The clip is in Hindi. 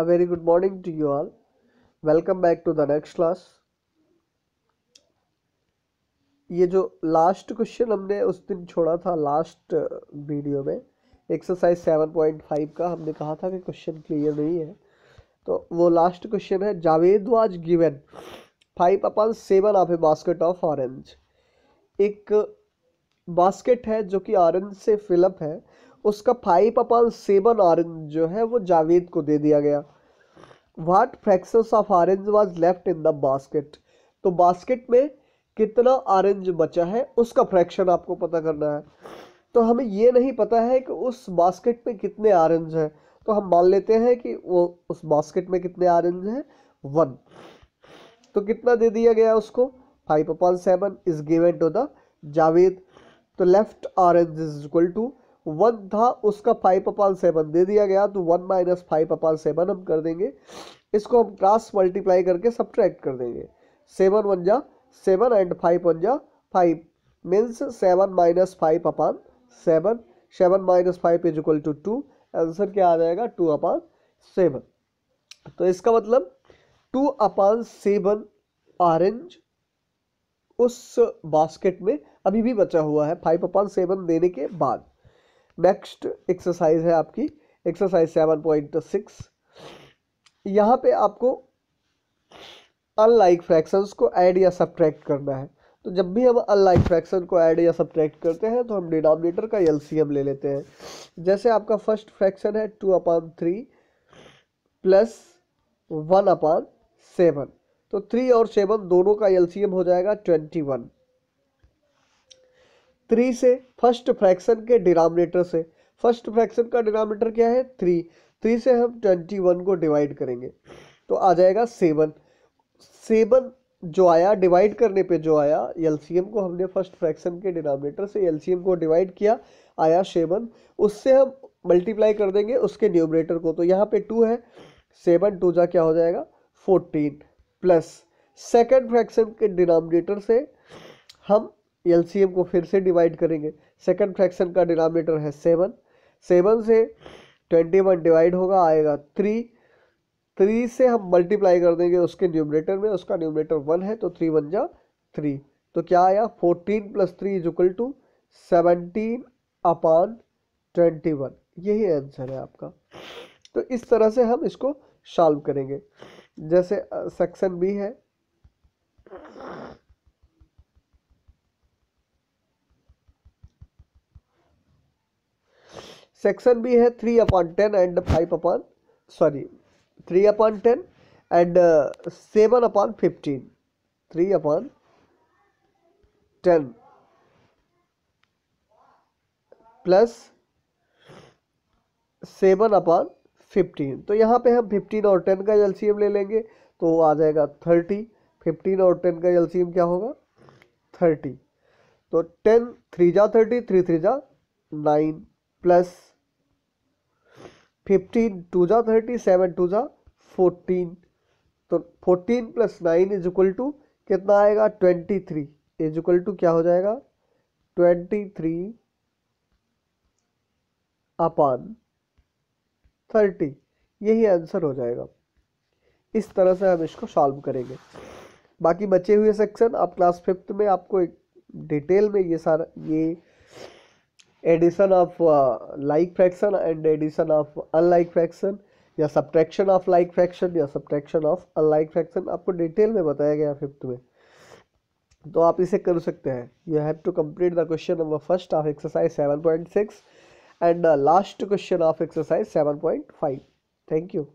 a very good morning to you all welcome back to the next class ये जो लास्ट क्वेश्चन हमने उस दिन छोड़ा था लास्ट वीडियो uh, में एक्सरसाइज सेवन पॉइंट फाइव का हमने कहा था कि क्वेश्चन क्लियर नहीं है तो वो लास्ट क्वेश्चन है Javed was given five upon seven of a basket of orange एक बास्केट है जो कि ऑरेंज से फिलअप है उसका फाइव अपॉन सेवन ऑरेंज जो है वो जावेद को दे दिया गया what fractions of orange was left in the basket तो बास्केट में कितना ऑरेंज बचा है उसका फ्रैक्शन आपको पता करना है तो हमें ये नहीं पता है कि उस बास्केट में कितने ऑरेंज हैं तो हम मान लेते हैं कि वो उस बास्केट में कितने ऑरेंज हैं वन तो कितना दे दिया गया उसको five upon seven is given to the Javed तो left orange is equal to one था उसका फाइव अपान सेवन दे दिया गया तो one minus five upon seven हम कर देंगे इसको हम क्रॉस मल्टीप्लाई करके सब कर देंगे सेवन वन जा सेवन एंड फाइव वन जा five means seven minus five upon seven seven minus five is equal to two answer क्या आ जाएगा टू अपान सेवन तो इसका मतलब टू अपान सेवन ऑरेंज उस बास्केट में अभी भी बचा हुआ है फाइव अपान सेवन देने के बाद नेक्स्ट एक्सरसाइज है आपकी एक्सरसाइज सेवन पॉइंट सिक्स यहाँ पे आपको अनलाइक फ्रैक्शंस को ऐड या सब्ट्रैक्ट करना है तो जब भी हम अनलाइक फ्रैक्शन को ऐड या सब्ट्रैक्ट करते हैं तो हम डिनोमिनेटर का एलसीएम ले लेते हैं जैसे आपका फर्स्ट फ्रैक्शन है two upon three plus one upon seven तो थ्री और सेवन दोनों का एम हो जाएगा ट्वेंटी वन थ्री से फर्स्ट फ्रैक्शन के डिनोमिनेटर से फर्स्ट फ्रैक्शन का डिनोमिनेटर क्या है थ्री थ्री से हम ट्वेंटी वन को डिवाइड करेंगे तो आ जाएगा सेवन सेवन जो आया डिवाइड करने पे जो आया एलसीएम को हमने फर्स्ट फ्रैक्शन के डिनोमिनेटर से एलसीएम को डिवाइड किया आया सेवन उससे हम मल्टीप्लाई कर देंगे उसके न्यूमरेटर को तो यहाँ पे टू है सेवन टू जा क्या हो जाएगा फोर्टीन प्लस सेकेंड फ्रैक्शन के डिनोमिनेटर से हम एल को फिर से डिवाइड करेंगे सेकंड फ्रैक्शन का डिनोमीटर है सेवन सेवन से ट्वेंटी वन डिवाइड होगा आएगा थ्री थ्री से हम मल्टीप्लाई कर देंगे उसके न्यूमरेटर में उसका न्यूमरेटर वन है तो थ्री वन जा थ्री तो क्या आया fourteen plus three is equal to seventeen upon twenty one यही आंसर है आपका तो इस तरह से हम इसको सॉल्व करेंगे जैसे सेक्शन बी है सेक्शन भी है three upon ten and five upon sorry three upon ten and seven upon fifteen three upon ten plus seven upon fifteen तो यहाँ पे हम फिफ्टीन और टेन का एलसीएम ले लेंगे तो आ जाएगा थर्टी फिफ्टीन और टेन का एलसीएम क्या होगा थर्टी तो टेन थ्री जा थर्टी थ्री थ्री जा नाइन प्लस फिफ्टीन टू जा थर्टी सेवन टू जा फोर्टीन तो fourteen plus nine is equal to कितना आएगा twenty three is equal to क्या हो जाएगा ट्वेंटी थ्री अपान थर्टी यही आंसर हो जाएगा इस तरह से हम इसको सॉल्व करेंगे बाकी बचे हुए सेक्शन आप क्लास फिफ्थ में आपको डिटेल में ये सारा ये addition of like fraction and addition of unlike fraction या सब्ट्रैक्शन ऑफ लाइक फ्रैक्शन या सब्ट्रैक्शन ऑफ अनलाइक फ्रैक्शन आपको डिटेल में बताया गया फिफ्थ में तो आप इसे कर सकते हैं you have to complete the question number first of exercise seven point six and last question of exercise seven point five thank you